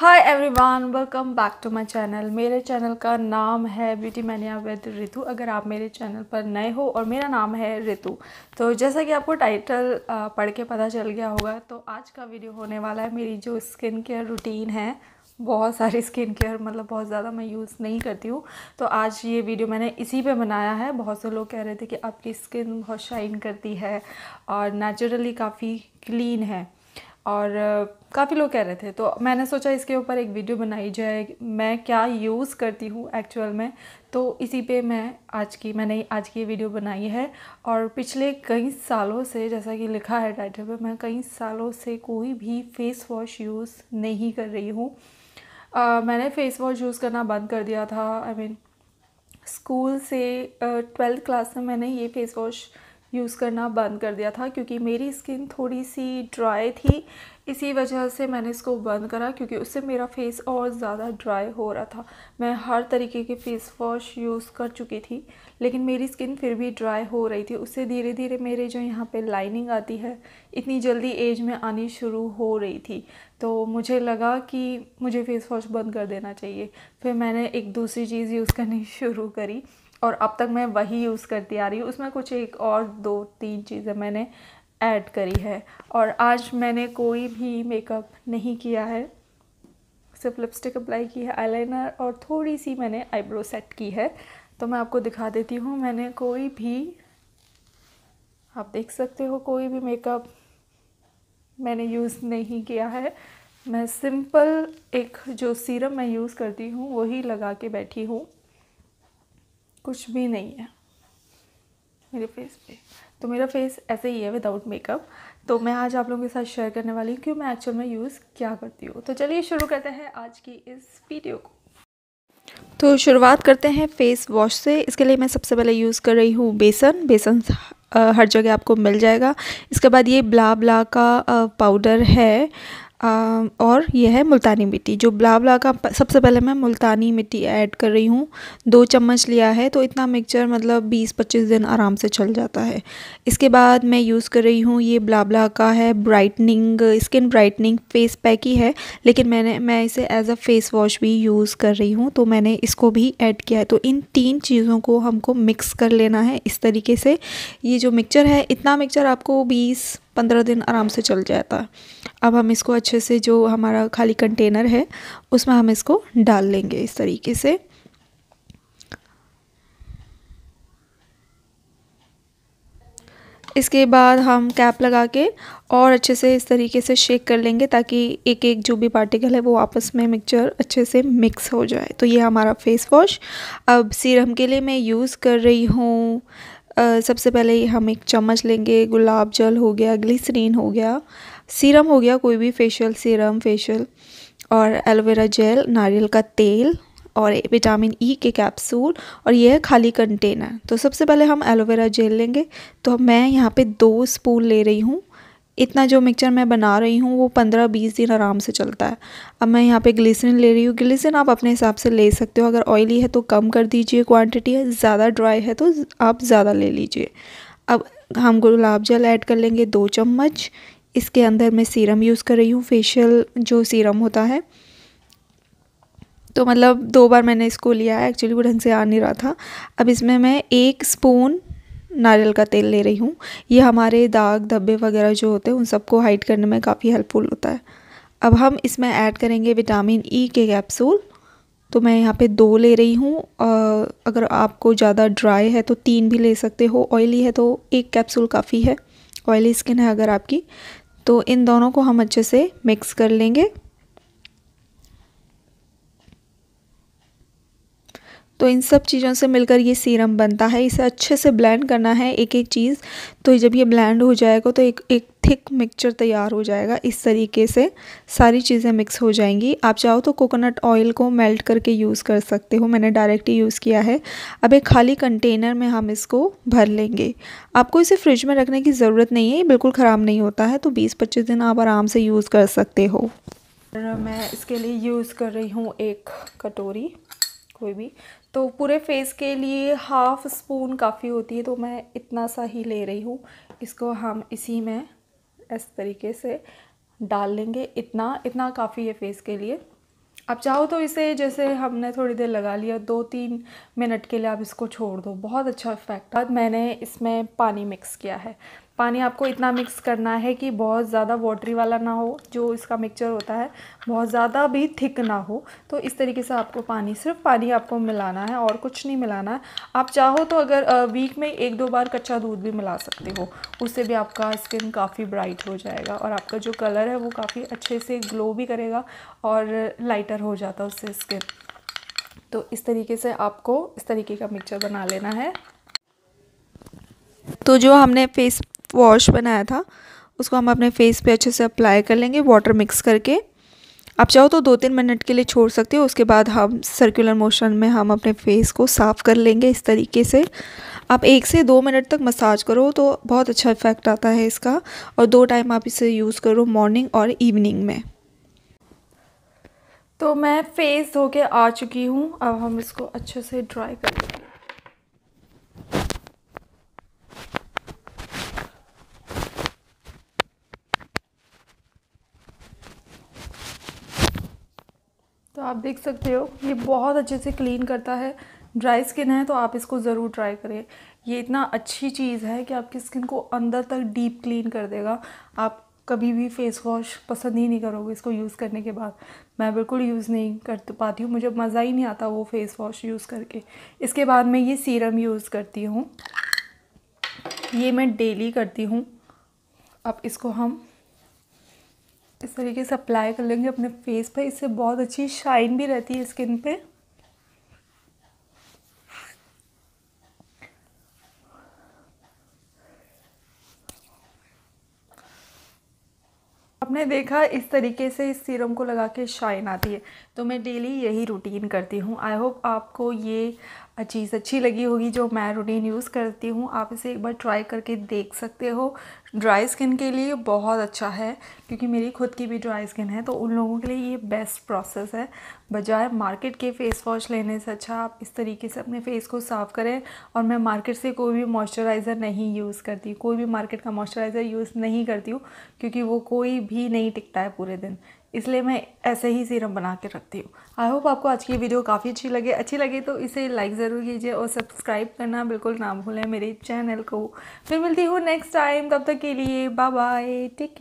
hi everyone welcome back to my channel मेरे channel का नाम है ब्यूटी मैनिया विद रितु अगर आप मेरे चैनल पर नए हो और मेरा नाम है रितु तो जैसा कि आपको टाइटल पढ़ के पता चल गया होगा तो आज का वीडियो होने वाला है मेरी जो स्किन केयर रूटीन है बहुत सारी स्किन केयर मतलब बहुत ज़्यादा मैं यूज़ नहीं करती हूँ तो आज ये वीडियो मैंने इसी पे बनाया है बहुत से लोग कह रहे थे कि आपकी स्किन बहुत शाइन करती है और नेचुरली काफ़ी क्लीन है और काफ़ी लोग कह रहे थे तो मैंने सोचा इसके ऊपर एक वीडियो बनाई जाए मैं क्या यूज़ करती हूँ एक्चुअल में तो इसी पे मैं आज की मैंने आज की वीडियो बनाई है और पिछले कई सालों से जैसा कि लिखा है टाइटल पे मैं कई सालों से कोई भी फेस वॉश यूज़ नहीं कर रही हूँ मैंने फ़ेस वॉश यूज़ करना बंद कर दिया था I I mean mean, school से ट्वेल्थ क्लास में मैंने ये फ़ेस वॉश यूज़ करना बंद कर दिया था क्योंकि मेरी स्किन थोड़ी सी ड्राई थी इसी वजह से मैंने इसको बंद करा क्योंकि उससे मेरा फेस और ज़्यादा ड्राई हो रहा था मैं हर तरीके के फेस वॉश यूज़ कर चुकी थी लेकिन मेरी स्किन फिर भी ड्राई हो रही थी उससे धीरे धीरे मेरे जो यहाँ पे लाइनिंग आती है इतनी जल्दी एज में आनी शुरू हो रही थी तो मुझे लगा कि मुझे फ़ेस वॉश बंद कर देना चाहिए फिर मैंने एक दूसरी चीज़ यूज़ करनी शुरू करी और अब तक मैं वही यूज़ करती आ रही हूँ उसमें कुछ एक और दो तीन चीज़ें मैंने ऐड करी है और आज मैंने कोई भी मेकअप नहीं किया है सिर्फ लिपस्टिक अप्लाई की है आईलाइनर और थोड़ी सी मैंने आईब्रो सेट की है तो मैं आपको दिखा देती हूँ मैंने कोई भी आप देख सकते हो कोई भी मेकअप मैंने यूज़ नहीं किया है मैं सिंपल एक जो सीरम मैं यूज़ करती हूँ वही लगा के बैठी हूँ कुछ भी नहीं है मेरे फेस पे तो मेरा फेस ऐसे ही है विदाउट मेकअप तो मैं आज आप लोगों के साथ शेयर करने वाली हूँ कि मैं एक्चुअल में यूज़ क्या करती हूँ तो चलिए शुरू करते हैं आज की इस वीडियो को तो शुरुआत करते हैं फेस वॉश से इसके लिए मैं सबसे पहले यूज़ कर रही हूँ बेसन बेसन हर जगह आपको मिल जाएगा इसके बाद ये ब्ला ब्ला का पाउडर है और यह है मुल्तानी मिट्टी जो ब्ला ब्ला का सबसे पहले मैं मुल्तानी मिट्टी ऐड कर रही हूँ दो चम्मच लिया है तो इतना मिक्सचर मतलब 20-25 दिन आराम से चल जाता है इसके बाद मैं यूज़ कर रही हूँ ये ब्ला ब्ला का है brightening skin brightening face pack ही है लेकिन मैंने मैं इसे एज अ फेस वॉश भी यूज़ कर रही हूँ तो मैंने इसको भी ऐड किया है तो इन तीन चीज़ों को हमको मिक्स कर लेना है इस तरीके से ये जो मिक्सचर है इतना मिक्सचर आपको बीस पंद्रह दिन आराम से चल जाता है अब हम इसको अच्छे से जो हमारा खाली कंटेनर है उसमें हम इसको डाल लेंगे इस तरीके से इसके बाद हम कैप लगा के और अच्छे से इस तरीके से शेक कर लेंगे ताकि एक एक जो भी पार्टिकल है वो आपस में मिक्सचर अच्छे से मिक्स हो जाए तो ये हमारा फेस वॉश अब सीरम के लिए मैं यूज़ कर रही हूँ सबसे पहले हम एक चम्मच लेंगे गुलाब जल हो गया ग्लिसरीन हो गया सीरम हो गया कोई भी फेशियल सीरम फेशियल और एलोवेरा जेल नारियल का तेल और विटामिन ई e के कैप्सूल और यह है खाली कंटेनर तो सबसे पहले हम एलोवेरा जेल लेंगे तो मैं यहाँ पे दो स्पून ले रही हूँ इतना जो मिक्सचर मैं बना रही हूँ वो पंद्रह बीस दिन आराम से चलता है अब मैं यहाँ पे ग्लिसरिन ले रही हूँ ग्लिसरिन आप अपने हिसाब से ले सकते हो अगर ऑयली है तो कम कर दीजिए क्वांटिटी है ज़्यादा ड्राई है तो आप ज़्यादा ले लीजिए अब हम गुलाब जल ऐड कर लेंगे दो चम्मच इसके अंदर मैं सीरम यूज़ कर रही हूँ फेशियल जो सीरम होता है तो मतलब दो बार मैंने इसको लिया है एक्चुअली वो ढंग से आ नहीं रहा था अब इसमें मैं एक स्पून नारियल का तेल ले रही हूँ ये हमारे दाग धब्बे वगैरह जो होते हैं उन सबको हाइड करने में काफ़ी हेल्पफुल होता है अब हम इसमें ऐड करेंगे विटामिन ई e के कैप्सूल तो मैं यहाँ पे दो ले रही हूँ अगर आपको ज़्यादा ड्राई है तो तीन भी ले सकते हो ऑयली है तो एक कैप्सूल काफ़ी है ऑयली स्किन है अगर आपकी तो इन दोनों को हम अच्छे से मिक्स कर लेंगे तो इन सब चीज़ों से मिलकर ये सीरम बनता है इसे अच्छे से ब्लेंड करना है एक एक चीज़ तो जब ये ब्लेंड हो जाएगा तो एक एक थिक मिक्सचर तैयार हो जाएगा इस तरीके से सारी चीज़ें मिक्स हो जाएंगी आप चाहो तो कोकोनट ऑयल को मेल्ट करके यूज़ कर सकते हो मैंने डायरेक्ट ही यूज़ किया है अब एक खाली कंटेनर में हम इसको भर लेंगे आपको इसे फ्रिज में रखने की ज़रूरत नहीं है बिल्कुल ख़राब नहीं होता है तो बीस पच्चीस दिन आप आराम से यूज़ कर सकते हो मैं इसके लिए यूज़ कर रही हूँ एक कटोरी कोई भी तो पूरे फेस के लिए हाफ स्पून काफ़ी होती है तो मैं इतना सा ही ले रही हूँ इसको हम इसी में इस तरीके से डाल लेंगे इतना इतना काफ़ी है फेस के लिए आप चाहो तो इसे जैसे हमने थोड़ी देर लगा लिया दो तीन मिनट के लिए आप इसको छोड़ दो बहुत अच्छा इफेक्ट बाद मैंने इसमें पानी मिक्स किया है पानी आपको इतना मिक्स करना है कि बहुत ज़्यादा वाटरी वाला ना हो जो इसका मिक्सचर होता है बहुत ज़्यादा भी थिक ना हो तो इस तरीके से आपको पानी सिर्फ पानी आपको मिलाना है और कुछ नहीं मिलाना है आप चाहो तो अगर वीक में एक दो बार कच्चा दूध भी मिला सकते हो उससे भी आपका स्किन काफ़ी ब्राइट हो जाएगा और आपका जो कलर है वो काफ़ी अच्छे से ग्लो भी करेगा और लाइटर हो जाता है उससे स्किन तो इस तरीके से आपको इस तरीके का मिक्सचर बना लेना है तो जो हमने फेस वॉश बनाया था उसको हम अपने फेस पे अच्छे से अप्लाई कर लेंगे वाटर मिक्स करके आप चाहो तो दो तीन मिनट के लिए छोड़ सकते हो उसके बाद हम सर्कुलर मोशन में हम अपने फेस को साफ़ कर लेंगे इस तरीके से आप एक से दो मिनट तक मसाज करो तो बहुत अच्छा इफेक्ट आता है इसका और दो टाइम आप इसे यूज़ करो मॉर्निंग और इवनिंग में तो मैं फेस धो के आ चुकी हूँ अब हम इसको अच्छे से ड्राई कर लेंगे तो आप देख सकते हो ये बहुत अच्छे से क्लीन करता है ड्राई स्किन है तो आप इसको ज़रूर ट्राई करें ये इतना अच्छी चीज़ है कि आपकी स्किन को अंदर तक डीप क्लीन कर देगा आप कभी भी फेस वॉश पसंद ही नहीं करोगे इसको यूज़ करने के बाद मैं बिल्कुल यूज़ नहीं कर पाती हूँ मुझे मज़ा ही नहीं आता वो फेस वॉश यूज़ करके इसके बाद मैं ये सीरम यूज़ करती हूँ ये मैं डेली करती हूँ अब इसको हम इस तरीके से अप्लाई कर लेंगे अपने फेस पर इससे बहुत अच्छी शाइन भी रहती है स्किन पे आपने देखा इस तरीके से इस सीरम को लगा के शाइन आती है तो मैं डेली यही रूटीन करती हूँ आई होप आपको ये चीज़ अच्छी लगी होगी जो मैं रूटीन यूज़ करती हूँ आप इसे एक बार ट्राई करके देख सकते हो ड्राई स्किन के लिए बहुत अच्छा है क्योंकि मेरी खुद की भी ड्राई स्किन है तो उन लोगों के लिए ये बेस्ट प्रोसेस है बजाय मार्केट के फेस वॉश लेने से अच्छा आप इस तरीके से अपने फेस को साफ़ करें और मैं मार्केट से कोई भी मॉइस्चराइज़र नहीं यूज़ करती कोई भी मार्केट का मॉइस्चराइज़र यूज़ नहीं करती हूँ क्योंकि वो कोई भी नहीं टिकता है पूरे दिन इसलिए मैं ऐसे ही सीरम बना के रखती हूँ आई होप आपको आज की वीडियो काफ़ी अच्छी लगे अच्छी लगे तो इसे लाइक ज़रूर कीजिए और सब्सक्राइब करना बिल्कुल ना भूलें मेरे चैनल को फिर मिलती हूँ नेक्स्ट टाइम तब तक के लिए बाय बाय टेक केयर